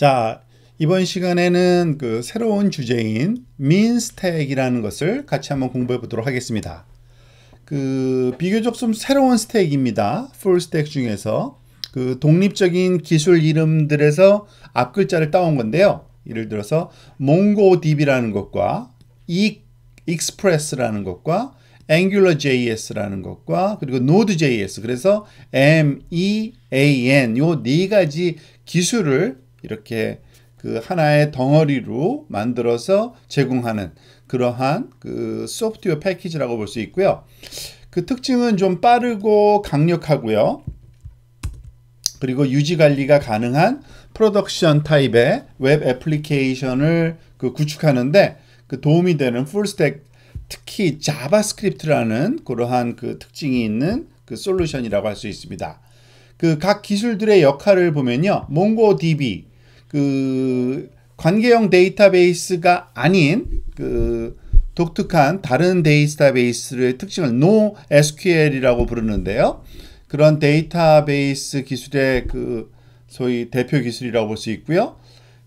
자, 이번 시간에는 그 새로운 주제인 민스택이라는 것을 같이 한번 공부해 보도록 하겠습니다. 그 비교적 좀 새로운 스택입니다. 풀스택 중에서 그 독립적인 기술 이름들에서 앞글자를 따온 건데요. 예를 들어서 MongoDB라는 것과 e 익스프레스라는 것과 AngularJS라는 것과 그리고 Node.js 그래서 M, E, A, N 요 네 가지 기술을 이렇게 그 하나의 덩어리로 만들어서 제공하는 그러한 그 소프트웨어 패키지라고 볼 수 있고요. 그 특징은 좀 빠르고 강력하고요. 그리고 유지 관리가 가능한 프로덕션 타입의 웹 애플리케이션을 그 구축하는데 그 도움이 되는 풀스택 특히 자바스크립트라는 그러한 그 특징이 있는 그 솔루션이라고 할 수 있습니다. 그 각 기술들의 역할을 보면요. 몽고DB 그 관계형 데이터베이스가 아닌 그 독특한 다른 데이터베이스의 특징을 No SQL이라고 부르는데요. 그런 데이터베이스 기술의 그 소위 대표 기술이라고 볼 수 있고요.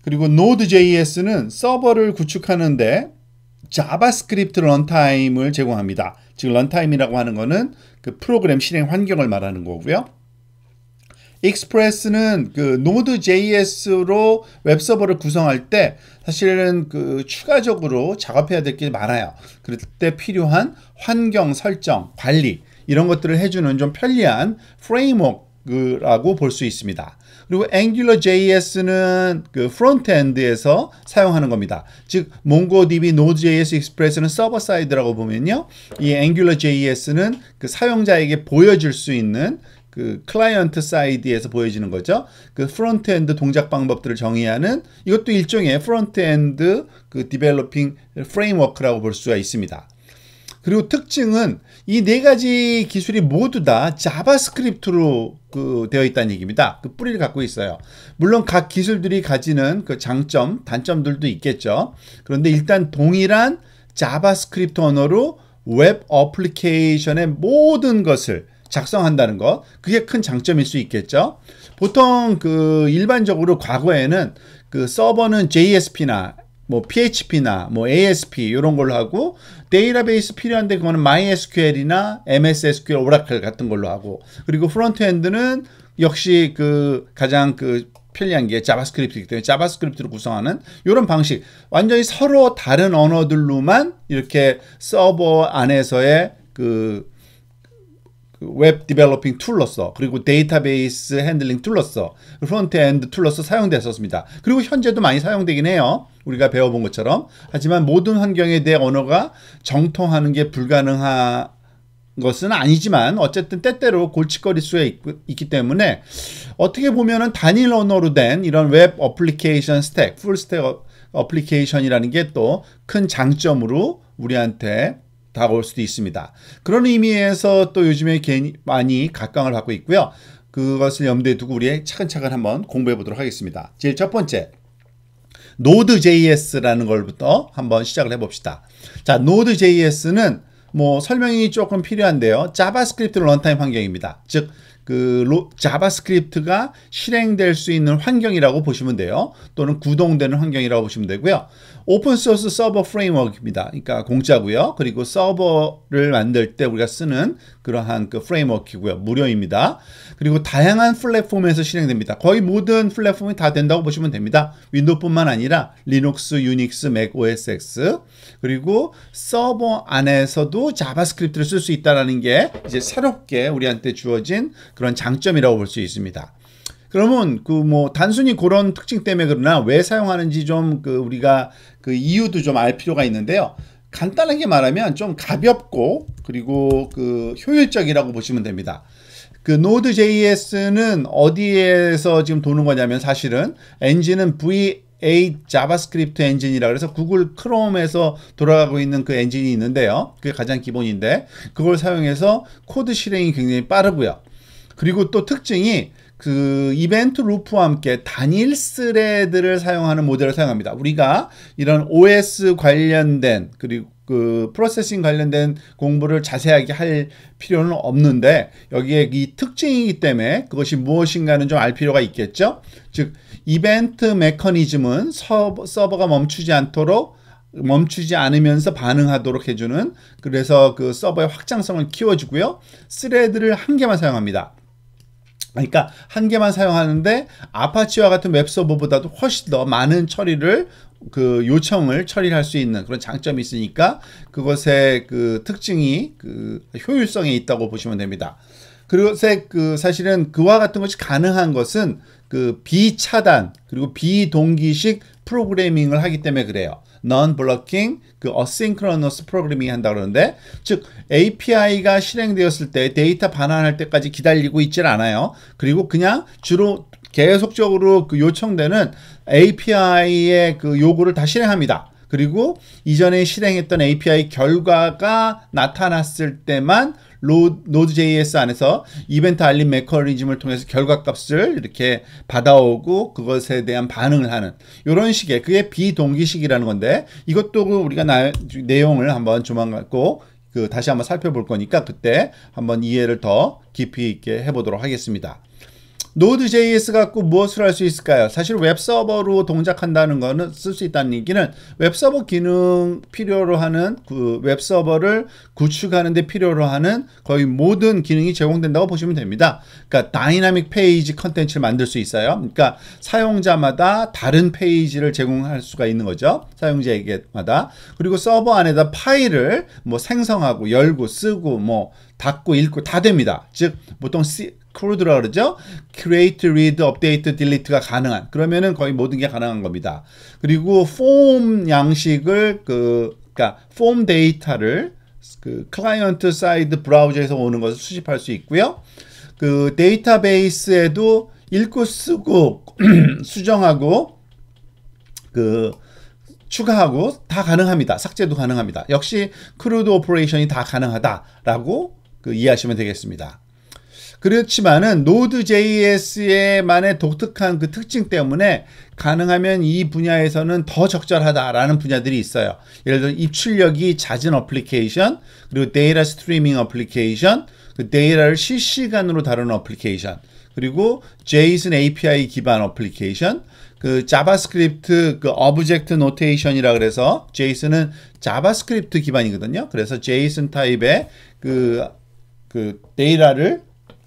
그리고 Node.js는 서버를 구축하는데 자바스크립트 런타임을 제공합니다. 즉 런타임이라고 하는 것은 그 프로그램 실행 환경을 말하는 거고요. 익스프레스는 그 노드 JS로 웹서버를 구성할 때 사실은 그 추가적으로 작업해야 될 게 많아요. 그럴 때 필요한 환경 설정, 관리 이런 것들을 해주는 좀 편리한 프레임워크라고 볼 수 있습니다. 그리고 Angular JS는 그 프론트엔드에서 사용하는 겁니다. 즉 MongoDB, Node.js, Express는 서버 사이드라고 보면요. 이 Angular JS는 그 사용자에게 보여줄 수 있는 그 클라이언트 사이드에서 보여지는 거죠. 그 프론트 엔드 동작 방법들을 정의하는 이것도 일종의 프론트 엔드 그 디벨로핑 프레임워크라고 볼 수가 있습니다. 그리고 특징은 이 네 가지 기술이 모두 다 자바스크립트로 그 되어 있다는 얘기입니다. 그 뿌리를 갖고 있어요. 물론 각 기술들이 가지는 그 장점, 단점들도 있겠죠. 그런데 일단 동일한 자바스크립트 언어로 웹 어플리케이션의 모든 것을 작성한다는 것 그게 큰 장점일 수 있겠죠 보통 그 일반적으로 과거에는 그 서버는 JSP나 뭐 PHP나 뭐 ASP 이런 걸로 하고 데이터베이스 필요한데 그거는 MySQL이나 MS SQL, 오라클 같은 걸로 하고 그리고 프론트엔드는 역시 그 가장 그 편리한 게 자바스크립트이기 때문에 자바스크립트로 구성하는 이런 방식 완전히 서로 다른 언어들로만 이렇게 서버 안에서의 그그 웹 디벨로핑 툴로서 그리고 데이터베이스 핸들링 툴로서 프론트엔드 툴로서 사용됐었습니다. 그리고 현재도 많이 사용되긴 해요. 우리가 배워본 것처럼. 하지만 모든 환경에 대해 언어가 정통하는 게 불가능한 것은 아니지만 어쨌든 때때로 골칫거리 수가 있, 기 때문에 어떻게 보면은 단일 언어로 된 이런 웹 어플리케이션 스택, 풀 스택 어, 어플리케이션이라는 게 또 큰 장점으로 우리한테 다가올 수도 있습니다. 그런 의미에서 또 요즘에 많이 각광을 받고 있고요. 그것을 염두에 두고 우리의 차근차근 한번 공부해 보도록 하겠습니다. 제일 첫 번째, 노드 j s 라는 걸부터 한번 시작을 해봅시다. 자, 노드 j s 는뭐 설명이 조금 필요한데요. 자바스크립트 런타임 환경입니다. 즉, 그 로, 자바스크립트가 실행될 수 있는 환경이라고 보시면 돼요. 또는 구동되는 환경이라고 보시면 되고요. 오픈소스 서버 프레임워크입니다. 그러니까 공짜고요. 그리고 서버를 만들 때 우리가 쓰는 그러한 그 프레임워크이고요. 무료입니다. 그리고 다양한 플랫폼에서 실행됩니다. 거의 모든 플랫폼이 다 된다고 보시면 됩니다. 윈도우뿐만 아니라 리눅스, 유닉스, 맥 OS X 그리고 서버 안에서도 자바스크립트를 쓸 수 있다는 게 이제 새롭게 우리한테 주어진 그런 장점이라고 볼 수 있습니다. 그러면 그 뭐 단순히 그런 특징 때문에 그러나 왜 사용하는지 좀그 우리가 그 이유도 좀 알 필요가 있는데요. 간단하게 말하면 좀 가볍고 그리고 그 효율적이라고 보시면 됩니다. 그 n o j s 는 어디에서 지금 도는 거냐면 사실은 엔진은 V A 자바스크립트 엔진이라 그래서 구글 크롬에서 돌아가고 있는 그 엔진이 있는데요. 그게 가장 기본인데 그걸 사용해서 코드 실행이 굉장히 빠르고요. 그리고 또 특징이 그 이벤트 루프와 함께 단일 스레드를 사용하는 모델을 사용합니다. 우리가 이런 OS 관련된 그리고 그 프로세싱 관련된 공부를 자세하게 할 필요는 없는데 여기에 이 특징이기 때문에 그것이 무엇인가는 좀 알 필요가 있겠죠. 즉 이벤트 메커니즘은 서버, 서버가 멈추지 않도록 멈추지 않으면서 반응하도록 해주는 그래서 그 서버의 확장성을 키워주고요. 스레드를 한 개만 사용합니다. 그러니까 한 개만 사용하는데 아파치와 같은 웹 서버보다도 훨씬 더 많은 처리를 그 요청을 처리할 수 있는 그런 장점이 있으니까 그것의 그 특징이 그 효율성에 있다고 보시면 됩니다. 그것의 그 사실은 그와 같은 것이 가능한 것은 그 비차단 그리고 비동기식 프로그래밍을 하기 때문에 그래요. non-blocking 그 asynchronous programming 한다 그러는데 즉 API가 실행되었을 때 데이터 반환할 때까지 기다리고 있질 않아요. 그리고 그냥 주로 계속적으로 그 요청되는 API의 그 요구를 다 실행합니다. 그리고 이전에 실행했던 API 결과가 나타났을 때만 노드.js 안에서 이벤트 알림 메커니즘을 통해서 결과값을 이렇게 받아오고 그것에 대한 반응을 하는 이런 식의 그게 비동기식이라는 건데 이것도 우리가 나, 내용을 한번 조만간 고그 다시 한번 살펴볼 거니까 그때 한번 이해를 더 깊이 있게 해보도록 하겠습니다. Node.js 갖고 무엇을 할 수 있을까요? 사실 웹서버로 동작한다는 거는 쓸 수 있다는 얘기는 웹서버 기능 필요로 하는 그 웹서버를 구축하는 데 필요로 하는 거의 모든 기능이 제공된다고 보시면 됩니다. 그러니까 다이나믹 페이지 컨텐츠를 만들 수 있어요. 그러니까 사용자마다 다른 페이지를 제공할 수가 있는 거죠. 사용자에게마다. 그리고 서버 안에다 파일을 뭐 생성하고 열고 쓰고 뭐 닫고 읽고 다 됩니다. 즉 보통 C, 크루드라 그러죠. create, read, update, delete가 가능한. 그러면은 거의 모든 게 가능한 겁니다. 그리고 form 양식을 그 그러니까 form 데이터를 그 클라이언트 사이드 브라우저에서 오는 것을 수집할 수 있고요. 그 데이터베이스에도 읽고 쓰고 수정하고 그 추가하고 다 가능합니다. 삭제도 가능합니다. 역시 크루드 오퍼레이션이 다 가능하다라고 그 이해하시면 되겠습니다. 그렇지만은 n o d e j s 만의 독특한 그 특징 때문에 가능하면 이 분야에서는 더 적절하다라는 분야들이 있어요. 예를 들어 입출력이 잦은 어플리케이션, 그리고 데이터 스트리밍 어플리케이션, 그 데이터를 실시간으로 다루는 어플리케이션, 그리고 JSON API 기반 어플리케이션, 그 자바스크립트 그 오브젝트 노테이션이라 그래서 JSON은 자바스크립트 기반이거든요. 그래서 JSON 타입의 그, 그 데이터를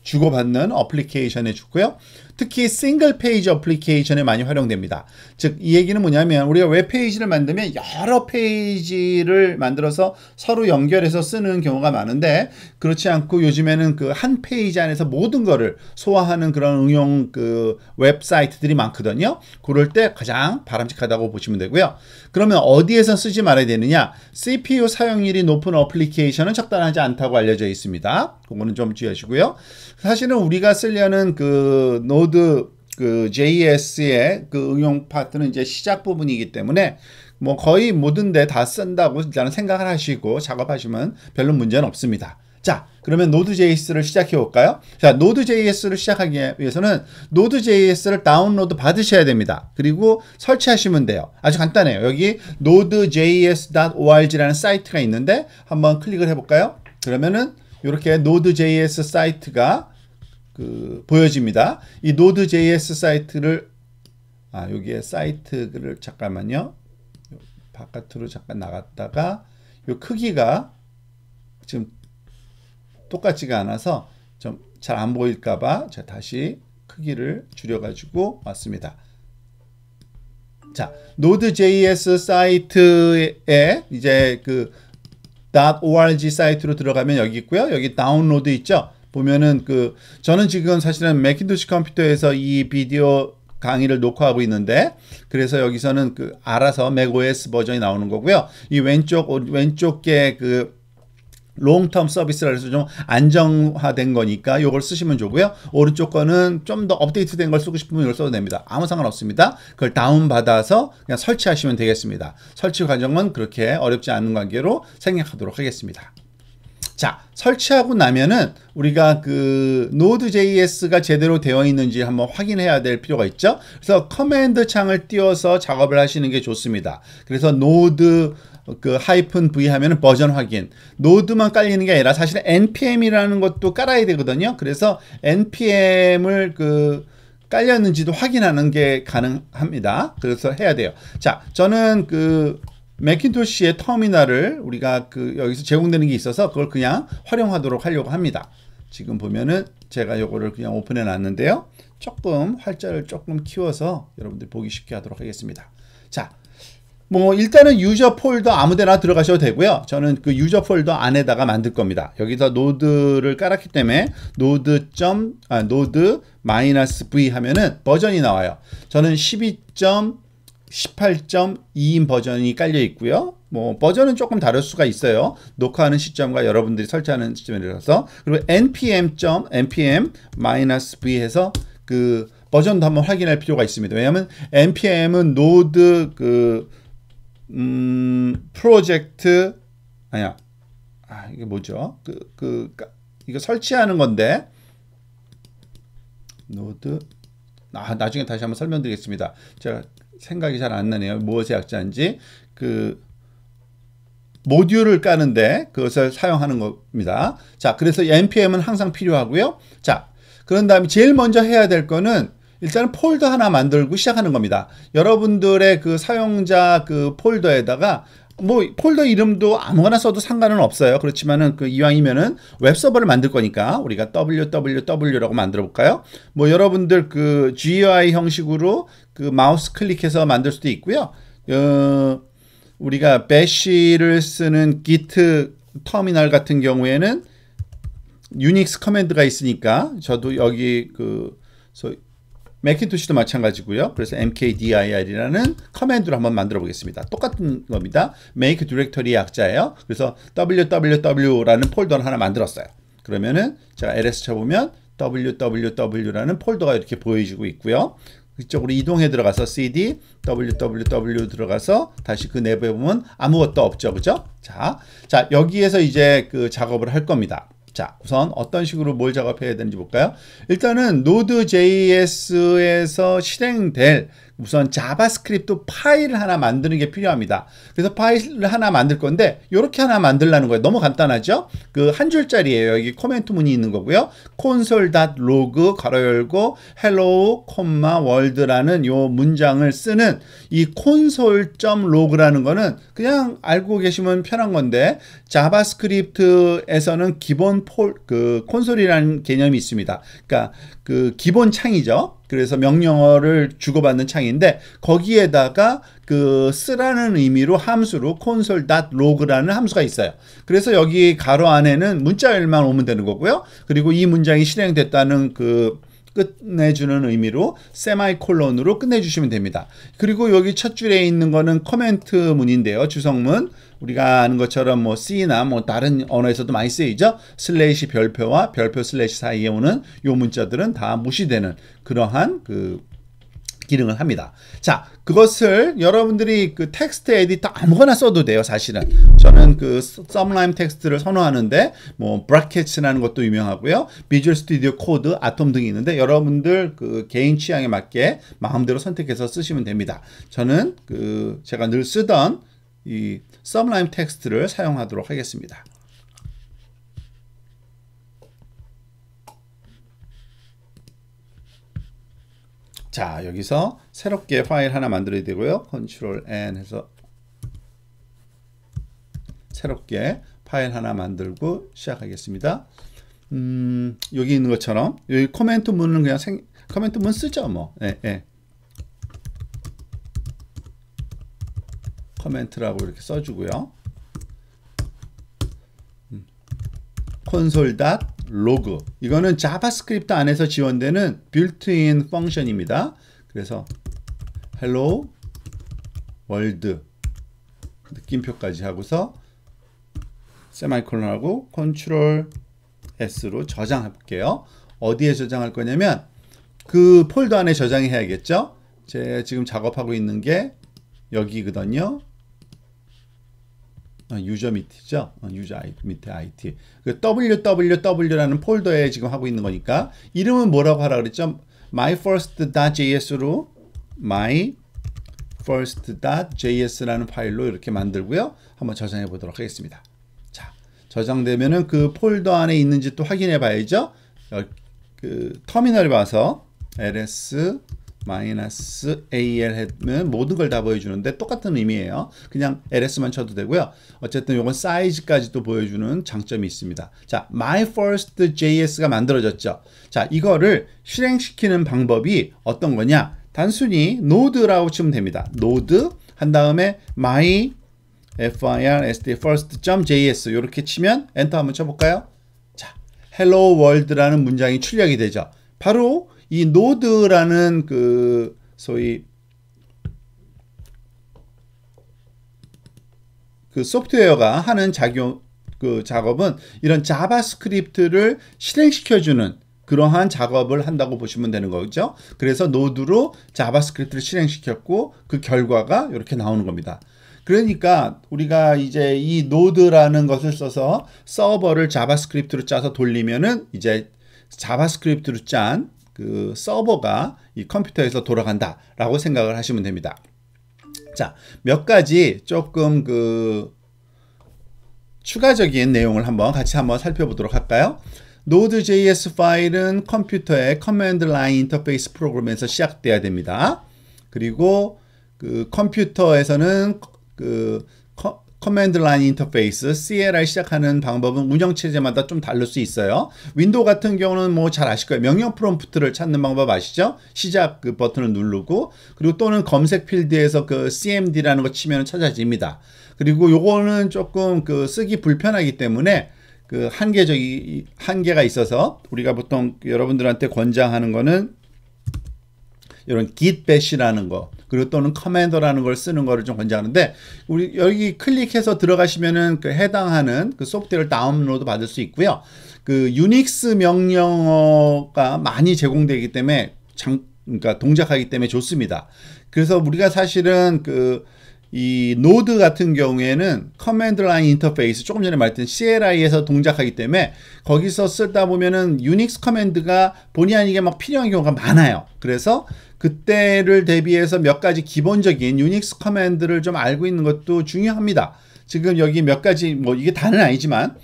주고받는 어플리케이션에 좋고요. 특히 싱글 페이지 어플리케이션에 많이 활용됩니다. 즉 이 얘기는 뭐냐면 우리가 웹페이지를 만들면 여러 페이지를 만들어서 서로 연결해서 쓰는 경우가 많은데 그렇지 않고 요즘에는 그 한 페이지 안에서 모든 거를 소화하는 그런 응용 그 웹사이트들이 많거든요. 그럴 때 가장 바람직하다고 보시면 되고요. 그러면 어디에서 쓰지 말아야 되느냐? CPU 사용률이 높은 어플리케이션은 적당하지 않다고 알려져 있습니다. 그거는 좀 주의하시고요. 사실은 우리가 쓰려는 그 노드 그 JS의 그 응용 파트는 이제 시작 부분이기 때문에 뭐 거의 모든 데 다 쓴다고 일단 생각을 하시고 작업하시면 별로 문제는 없습니다. 자, 그러면 Node.js를 시작해 볼까요? 자, Node.js를 시작하기 위해서는 Node.js를 다운로드 받으셔야 됩니다. 그리고 설치하시면 돼요. 아주 간단해요. 여기 nodejs.org라는 사이트가 있는데 한번 클릭을 해 볼까요? 그러면은 이렇게 Node.js 사이트가 그 보여집니다. 이 Node.js 사이트를 아 여기에 사이트를 잠깐만요. 바깥으로 잠깐 나갔다가 이 크기가 지금 똑같지가 않아서 좀 잘 안 보일까봐 제 다시 크기를 줄여가지고 왔습니다. 자, Node.js 사이트에 이제 그 org 사이트로 들어가면 여기 있고요. 여기 다운로드 있죠. 보면은 그 저는 지금 사실은 맥킨토시 컴퓨터에서 이 비디오 강의를 녹화하고 있는데 그래서 여기서는 그 알아서 맥OS 버전이 나오는 거고요. 이 왼쪽 왼쪽에 그 롱텀 서비스라 해서 좀 안정화된 거니까 이걸 쓰시면 좋고요. 오른쪽 거는 좀 더 업데이트된 걸 쓰고 싶으면 이걸 써도 됩니다. 아무 상관없습니다. 그걸 다운받아서 그냥 설치하시면 되겠습니다. 설치 과정은 그렇게 어렵지 않은 관계로 생략하도록 하겠습니다. 자, 설치하고 나면은 우리가 그 Node.js가 제대로 되어 있는지 한번 확인해야 될 필요가 있죠. 그래서 커맨드 창을 띄워서 작업을 하시는 게 좋습니다. 그래서 Node 그 하이픈 V 하면은 버전 확인 노드만 깔리는 게 아니라 사실 npm이라는 것도 깔아야 되거든요. 그래서 npm을 그 깔렸는지도 확인하는 게 가능합니다. 그래서 해야 돼요. 자, 저는 그 맥킨토시의 터미널을 우리가 그 여기서 제공되는 게 있어서 그걸 그냥 활용하도록 하려고 합니다. 지금 보면은 제가 요거를 그냥 오픈해 놨는데요. 조금 활자를 조금 키워서 여러분들 보기 쉽게 하도록 하겠습니다. 자, 뭐 일단은 유저 폴더 아무데나 들어가셔도 되고요. 저는 그 유저 폴더 안에다가 만들 겁니다. 여기서 노드를 깔았기 때문에 노드 점 아, 노드 마이너스 v 하면은 버전이 나와요. 저는 12.18.2인 버전이 깔려 있고요. 뭐 버전은 조금 다를 수가 있어요. 녹화하는 시점과 여러분들이 설치하는 시점에 따라서 그리고 npm 점 npm 마이너스 v 해서 그 버전도 한번 확인할 필요가 있습니다. 왜냐하면 npm은 노드 그 음, 프로젝트 아니야. 아, 이게 뭐죠? 그, 그, 이거 설치하는 건데 노드 아, 나중에 다시 한번 설명드리겠습니다. 제가 생각이 잘 안 나네요. 무엇의 약자인지 그 모듈을 까는데 그것을 사용하는 겁니다. 자, 그래서 npm은 항상 필요하고요. 자, 그런 다음에 제일 먼저 해야 될 거는 일단은 폴더 하나 만들고 시작하는 겁니다. 여러분들의 그 사용자 그 폴더에다가 뭐 폴더 이름도 아무거나 써도 상관은 없어요. 그렇지만은 그 이왕이면은 웹 서버를 만들 거니까 우리가 www라고 만들어 볼까요? 뭐 여러분들 그 GUI 형식으로 그 마우스 클릭해서 만들 수도 있고요. 어, 우리가 bash를 쓰는 git 터미널 같은 경우에는 유닉스 커맨드가 있으니까 저도 여기 그 맥킨토시도 마찬가지고요. 그래서 mkdir이라는 커맨드를 한번 만들어 보겠습니다. 똑같은 겁니다. make directory 약자예요. 그래서 www라는 폴더를 하나 만들었어요. 그러면은 제가 ls 쳐보면 www라는 폴더가 이렇게 보여지고 있고요. 그쪽으로 이동해 들어가서 cd www 들어가서 다시 그 내부에 보면 아무것도 없죠. 그죠? 자, 자, 여기에서 이제 그 작업을 할 겁니다. 자, 우선 어떤 식으로 뭘 작업해야 되는지 볼까요? 일단은 Node.js에서 실행될 우선 자바스크립트 파일을 하나 만드는 게 필요합니다. 그래서 파일을 하나 만들 건데 이렇게 하나 만들라는 거예요. 너무 간단하죠? 그 한 줄짜리예요. 여기 코멘트 문이 있는 거고요. console.log 가로 열고 hello, world라는 요 문장을 쓰는 이 console.log라는 거는 그냥 알고 계시면 편한 건데 자바스크립트에서는 기본 폴, 그 콘솔이라는 개념이 있습니다. 그러니까 그 기본 창이죠. 그래서 명령어를 주고받는 창인데 거기에다가 그 쓰라는 의미로 함수로 console.log라는 함수가 있어요. 그래서 여기 가로 안에는 문자열만 오면 되는 거고요. 그리고 이 문장이 실행됐다는 그 끝내주는 의미로 세마이콜론으로 끝내주시면 됩니다. 그리고 여기 첫 줄에 있는 거는 커멘트 문인데요. 주성문 우리가 아는 것처럼 뭐 C나 뭐 다른 언어에서도 많이 쓰이죠. 슬래시 별표와 별표 슬래시 사이에 오는 요 문자들은 다 무시되는 그러한 그 기능을 합니다. 자, 그것을 여러분들이 그 텍스트 에디터 아무거나 써도 돼요, 사실은. 저는 그 썸라임 텍스트를 선호하는데 뭐 브라켓이라는 것도 유명하고요. 비주얼 스튜디오 코드, 아톰 등이 있는데 여러분들 그 개인 취향에 맞게 마음대로 선택해서 쓰시면 됩니다. 저는 그 제가 늘 쓰던 이 썸라임 텍스트를 사용하도록 하겠습니다. 자 여기서 새롭게 파일 하나 만들어야 되고요. 컨트롤 N 해서 새롭게 파일 하나 만들고 시작하겠습니다. 음, 여기 있는 것처럼 여기 코멘트 문은 그냥 생, 코멘트 문 쓰죠 뭐. 예, 예. 코멘트라고 이렇게 써주고요. 음, 콘솔 닷 로그 이거는 자바스크립트 안에서 지원되는 built-in u n f c t i o n 입니다 그래서 hello world 느낌표까지 하고서 세마이콜론 하고 컨트롤 S로 저장해 볼게요. 어디에 저장할 거냐면 그 폴더 안에 저장해야겠죠? 제 지금 작업하고 있는 게 여기거든요. 어, 유저 밑이죠. 어, 유저 아이, 밑에 IT. 그 www라는 폴더에 지금 하고 있는 거니까 이름은 뭐라고 하라 그랬죠? myfirst.js로 my first.js라는 파일로 이렇게 만들고요. 한번 저장해 보도록 하겠습니다. 자, 저장되면은 그 폴더 안에 있는지 또 확인해 봐야죠. 어, 그 터미널 봐서 ls 마이너스 AL 하는 모든 걸 다 보여주는데 똑같은 의미예요. 그냥 LS만 쳐도 되고요. 어쨌든 이건 사이즈까지도 보여주는 장점이 있습니다. 자, my first JS가 만들어졌죠. 자, 이거를 실행시키는 방법이 어떤 거냐? 단순히 노드라고 치면 됩니다. 노드 한 다음에 my fir sd first.js 이렇게 치면 엔터 한번 쳐볼까요? 자, hello world라는 문장이 출력이 되죠. 바로 이 노드라는 그 소위 그 소프트웨어가 하는 작용 그 작업은 이런 자바스크립트를 실행시켜주는 그러한 작업을 한다고 보시면 되는 거죠. 그래서 노드로 자바스크립트를 실행시켰고 그 결과가 이렇게 나오는 겁니다. 그러니까 우리가 이제 이 노드라는 것을 써서 서버를 자바스크립트로 짜서 돌리면은 이제 자바스크립트로 짠그 서버가 이 컴퓨터에서 돌아간다라고 생각을 하시면 됩니다. 자, 몇 가지 조금 그 추가적인 내용을 한번 같이 한번 살펴보도록 할까요? Node.js 파일은 컴퓨터의 커맨드 라인 인터페이스 프로그램에서 시작돼야 됩니다. 그리고 그 컴퓨터에서는 그 컴, 커맨드 라인 인터페이스 CLI 시작하는 방법은 운영체제마다 좀 다를 수 있어요. 윈도우 같은 경우는 뭐 잘 아실 거예요. 명령 프롬프트를 찾는 방법 아시죠? 시작 그 버튼을 누르고 그리고 또는 검색 필드에서 그 CMD라는 거 치면 찾아집니다. 그리고 요거는 조금 그 쓰기 불편하기 때문에 그 한계적이 한계가 있어서 우리가 보통 여러분들한테 권장하는 거는 이런 git bash라는 거 그리고 또는 커맨더라는 걸 쓰는 거를 좀 권장하는데 우리 여기 클릭해서 들어가시면은 그 해당하는 그 소프트웨어를 다운로드 받을 수 있고요. 그 유닉스 명령어가 많이 제공되기 때문에 장 그러니까 동작하기 때문에 좋습니다. 그래서 우리가 사실은 그 이 노드 같은 경우에는 커맨드 라인 인터페이스 조금 전에 말했던 CLI에서 동작하기 때문에 거기서 쓰다 보면은 유닉스 커맨드가 본의 아니게 막 필요한 경우가 많아요. 그래서 그때를 대비해서 몇 가지 기본적인 유닉스 커맨드를 좀 알고 있는 것도 중요합니다. 지금 여기 몇 가지 뭐 이게 다는 아니지만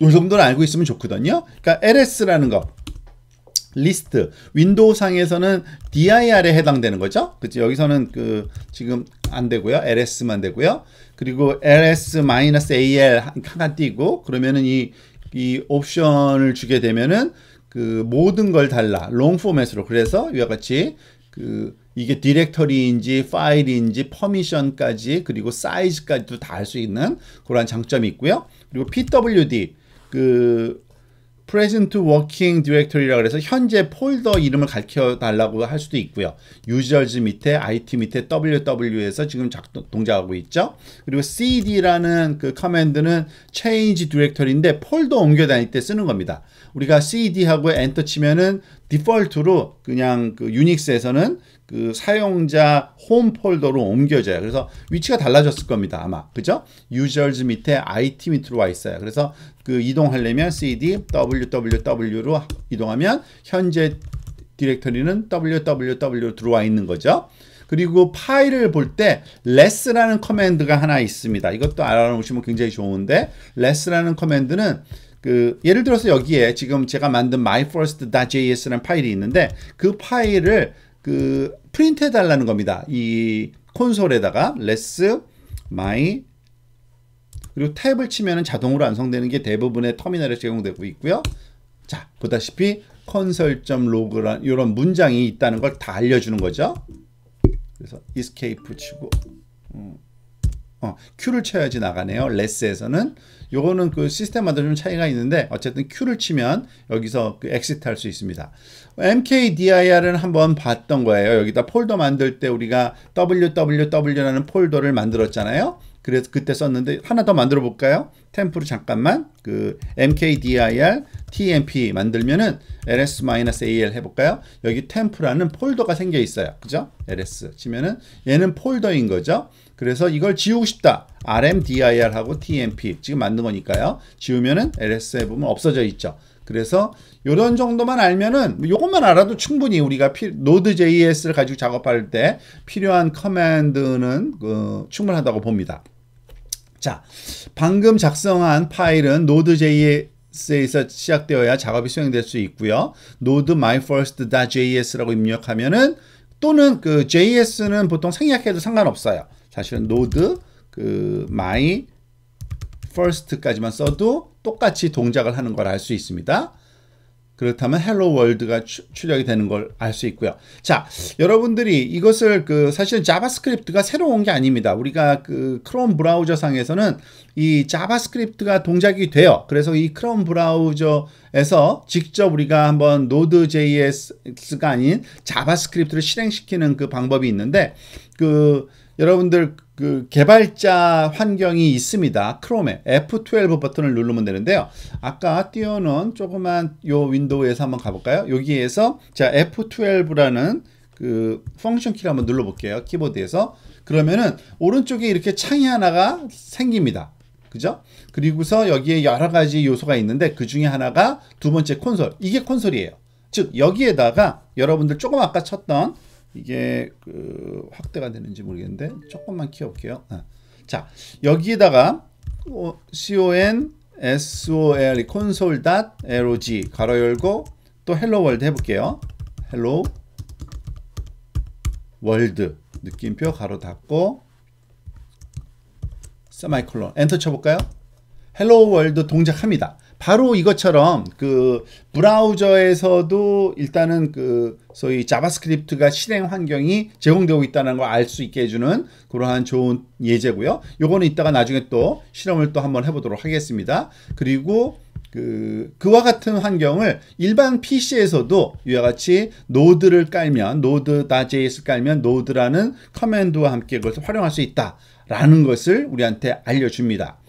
요 정도는 알고 있으면 좋거든요. 그러니까 ls라는 거 리스트 윈도우 상에서는 dir에 해당되는 거죠. 그치 여기서는 그 지금 안 되고요. ls만 되고요. 그리고 ls-al 한칸 띄고 그러면은 이 이 옵션을 주게 되면은 그 모든 걸 달라 롱 포맷으로 그래서 이와 같이 그 이게 디렉터리인지 파일인지 퍼미션까지 그리고 사이즈까지도 다 할 수 있는 그러한 장점이 있고요. 그리고 PWD 그 present working directory라 그래서 현재 폴더 이름을 가르쳐 달라고 할 수도 있고요. users 밑에 it 밑에 ww에서 지금 작동 동작하고 있죠. 그리고 cd라는 그 커맨드는 change directory인데 폴더 옮겨 다닐 때 쓰는 겁니다. 우리가 cd하고 엔터 치면은 디폴트로 그냥 그 유닉스에서는 그 사용자 홈 폴더로 옮겨져요. 그래서 위치가 달라졌을 겁니다. 아마. 그죠? 유저즈 밑에 IT 밑으로 와 있어요. 그래서 그 이동하려면 cd www로 이동하면 현재 디렉터리는 www로 들어와 있는 거죠. 그리고 파일을 볼 때 less라는 커맨드가 하나 있습니다. 이것도 알아놓으시면 굉장히 좋은데 less라는 커맨드는 그 예를 들어서 여기에 지금 제가 만든 myfirst.js라는 파일이 있는데 그 파일을 그 프린트해 달라는 겁니다. 이 콘솔에다가 less my 그리고 탭을 치면은 자동으로 완성되는 게 대부분의 터미널에 제공되고 있고요. 자, 보다시피 console.log란 이런 문장이 있다는 걸 다 알려주는 거죠. 그래서 escape 치고 음. 어, Q를 쳐야지 나가네요. less에서는 요거는 그 시스템마다 좀 차이가 있는데 어쨌든 Q를 치면 여기서 그 엑시트 할 수 있습니다. MKDIR은 한번 봤던 거예요. 여기다 폴더 만들 때 우리가 www라는 폴더를 만들었잖아요. 그래서 그때 썼는데 하나 더 만들어 볼까요? 템프로 잠깐만 그 mkdir tmp 만들면은 ls-al 해볼까요? 여기 템프라는 폴더가 생겨 있어요. 그죠? ls 치면은 얘는 폴더인 거죠. 그래서 이걸 지우고 싶다. rmdir하고 tmp 지금 만든 거니까요. 지우면은 ls에 보면 없어져 있죠. 그래서 이런 정도만 알면은 이것만 뭐 알아도 충분히 우리가 피, Node.js를 가지고 작업할 때 필요한 커맨드는 어, 충분하다고 봅니다. 자, 방금 작성한 파일은 Node.js 에서 시작되어야 작업이 수행될 수 있고요. node myfirst.js라고 입력하면은 또는 그 js는 보통 생략해도 상관없어요. 사실은 노드 d e 그 my f i r 까지만 써도 똑같이 동작을 하는 걸 알 수 있습니다. 그렇다면 헬로 월드가 출력이 되는 걸 알 수 있고요. 자, 여러분들이 이것을 그 사실은 자바스크립트가 새로운 게 아닙니다. 우리가 그 크롬 브라우저 상에서는 이 자바스크립트가 동작이 돼요. 그래서 이 크롬 브라우저에서 직접 우리가 한번 노드 j s 가 아닌 자바스크립트를 실행시키는 그 방법이 있는데 그 여러분들 그 개발자 환경이 있습니다. 크롬에 F12 버튼을 누르면 되는데요. 아까 띄워놓은 조그만 요 윈도우에서 한번 가볼까요? 여기에서 자 F12라는 그 펑션 키를 한번 눌러볼게요. 키보드에서 그러면은 오른쪽에 이렇게 창이 하나가 생깁니다. 그죠? 그리고서 여기에 여러 가지 요소가 있는데 그 중에 하나가 두 번째 콘솔. 이게 콘솔이에요. 즉 여기에다가 여러분들 조금 아까 쳤던 이게 그 확대가 되는지 모르겠는데 조금만 키워볼게요. 네. 자 여기에다가 어, con sol console log 가로 열고 또 hello world 해볼게요. hello world 느낌표 가로 닫고 세마이콜론 엔터 쳐볼까요? 헬로우 월드 동작합니다. 바로 이것처럼 그 브라우저에서도 일단은 그 소위 자바스크립트가 실행 환경이 제공되고 있다는 걸 알 수 있게 해주는 그러한 좋은 예제고요. 요거는 이따가 나중에 또 실험을 또 한번 해보도록 하겠습니다. 그리고 그, 그와 같은 환경을 일반 PC에서도 이와 같이 노드를 깔면, 노드.js 깔면 노드라는 커맨드와 함께 그것을 활용할 수 있다라는 것을 우리한테 알려줍니다.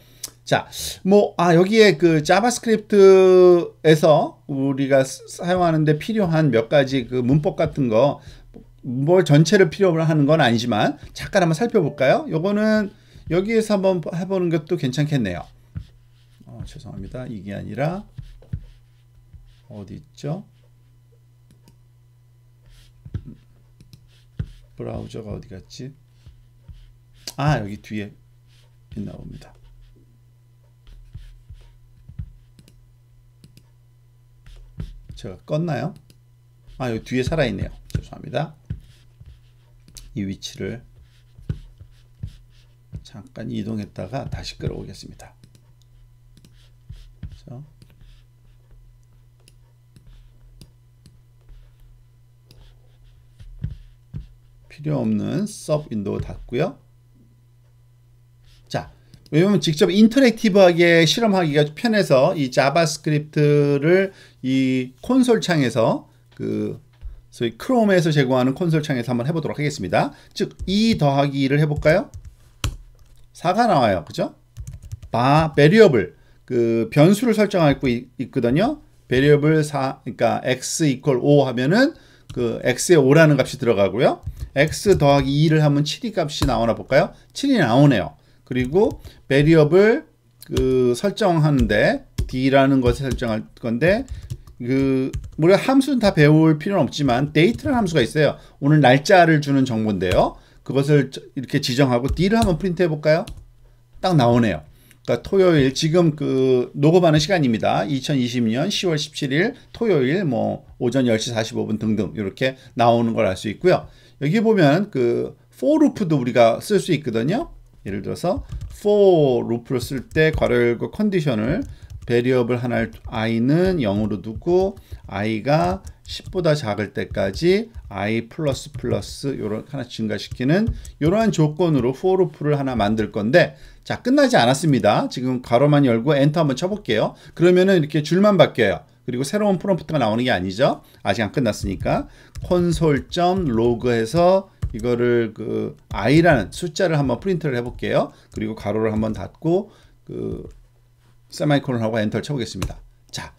자, 뭐, 아, 여기에 그 자바스크립트에서 우리가 사용하는데 필요한 몇 가지 그 문법 같은 거, 뭘 전체를 필요로 하는 건 아니지만, 잠깐 한번 살펴볼까요? 요거는 여기에서 한번 해보는 것도 괜찮겠네요. 어, 죄송합니다. 이게 아니라, 어디 있죠? 브라우저가 어디 갔지? 아, 여기 뒤에 있나 봅니다. 제가 껐나요? 아, 여기 뒤에 살아있네요. 죄송합니다. 이 위치를 잠깐 이동했다가 다시 끌어오겠습니다. 그래서 필요 없는 서브 윈도우 닫고요. 왜냐면 직접 인터랙티브하게 실험하기가 편해서 이 자바스크립트를 이 콘솔 창에서 그 소위 크롬에서 제공하는 콘솔 창에서 한번 해보도록 하겠습니다. 즉, 2 e 더하기 2를 해볼까요? 4가 나와요. 그죠? 바, variable. 그 변수를 설정하고 있, 거든요 variable 4, 그러니까 x equal 5 하면은 그 x에 5라는 값이 들어가고요. x 더하기 2를 하면 7이 값이 나오나 볼까요? 7이 나오네요. 그리고 v 리업을그 설정하는데 d라는 것을 설정할 건데 그 우리가 함수는 다 배울 필요는 없지만 데이트라는 함수가 있어요. 오늘 날짜를 주는 정보인데요. 그것을 이렇게 지정하고 d를 한번 프린트해 볼까요? 딱 나오네요. 그러니까 토요일 지금 그 녹음하는 시간입니다. 2020년 10월 17일 토요일 뭐 오전 10시 45분 등등 이렇게 나오는 걸 알 수 있고요. 여기 보면 그 for loop도 우리가 쓸 수 있거든요. 예를 들어서 for 루프를 쓸때 괄호열과 컨디션을 베리어블 하나를 i는 0으로 두고 i가 10보다 작을 때까지 i 플러스 플러스 요런 하나 증가시키는 이러한 조건으로 for 루프를 하나 만들 건데 자 끝나지 않았습니다. 지금 괄호만 열고 엔터 한번 쳐볼게요. 그러면은 이렇게 줄만 바뀌어요. 그리고 새로운 프롬프트가 나오는 게 아니죠. 아직 안 끝났으니까 console.log 해서 이거를 그 i라는 숫자를 한번 프린트를 해볼게요. 그리고 가로를 한번 닫고 그 세마이콜론 하고 엔터를 쳐보겠습니다. 자,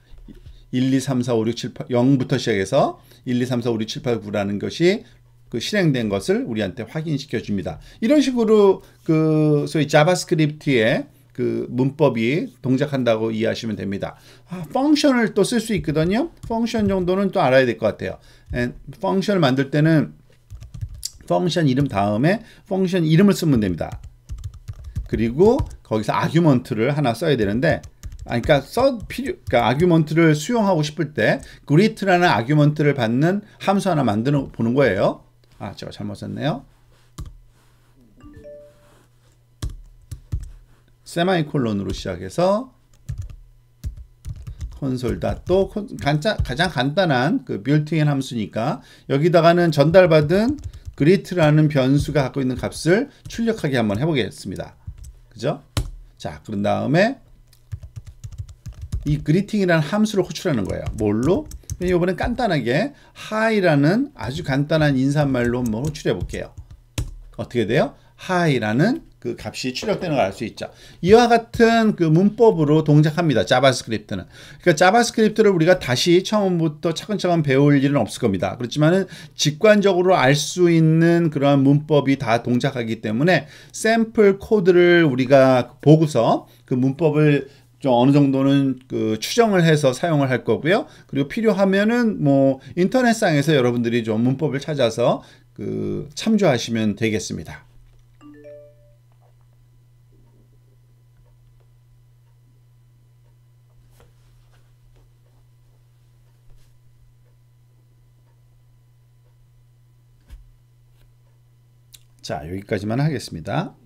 1, 2, 3, 4, 5, 6, 7, 8, 0부터 시작해서 1, 2, 3, 4, 5, 6, 7, 8, 9라는 것이 그 실행된 것을 우리한테 확인시켜 줍니다. 이런 식으로 그 소위 자바스크립트의 그 문법이 동작한다고 이해하시면 됩니다. 아, 펑션을 또 쓸 수 있거든요. 펑션 정도는 또 알아야 될 것 같아요. 펑션을 만들 때는 펑션 이름 다음에 펑션 이름을 쓰면 됩니다. 그리고 거기서 아규먼트를 하나 써야 되는데 아, 그러니까 써 필요, 그러니까 아규먼트를 수용하고 싶을 때 그리트라는 아규먼트를 받는 함수 하나 만드는 보는 거예요. 아, 제가 잘못 썼네요. 세마이콜론으로 시작해서 콘솔 닷또 가장 간단한 그 빌트인 함수니까 여기다가는 전달받은 그레이트라는 변수가 갖고 있는 값을 출력하게 한번 해보겠습니다. 그죠? 자, 그런 다음에 이 그리팅이라는 함수를 호출하는 거예요. 뭘로? 이번엔 간단하게 hi라는 아주 간단한 인사말로 한번 호출해 볼게요. 어떻게 돼요? hi라는 그 값이 출력되는 걸 알 수 있죠. 이와 같은 그 문법으로 동작합니다. 자바스크립트는. 그러니까 자바스크립트를 우리가 다시 처음부터 차근차근 배울 일은 없을 겁니다. 그렇지만은 직관적으로 알 수 있는 그러한 문법이 다 동작하기 때문에 샘플 코드를 우리가 보고서 그 문법을 좀 어느 정도는 그 추정을 해서 사용을 할 거고요. 그리고 필요하면은 뭐 인터넷상에서 여러분들이 좀 문법을 찾아서 그 참조하시면 되겠습니다. 자, 여기까지만 하겠습니다.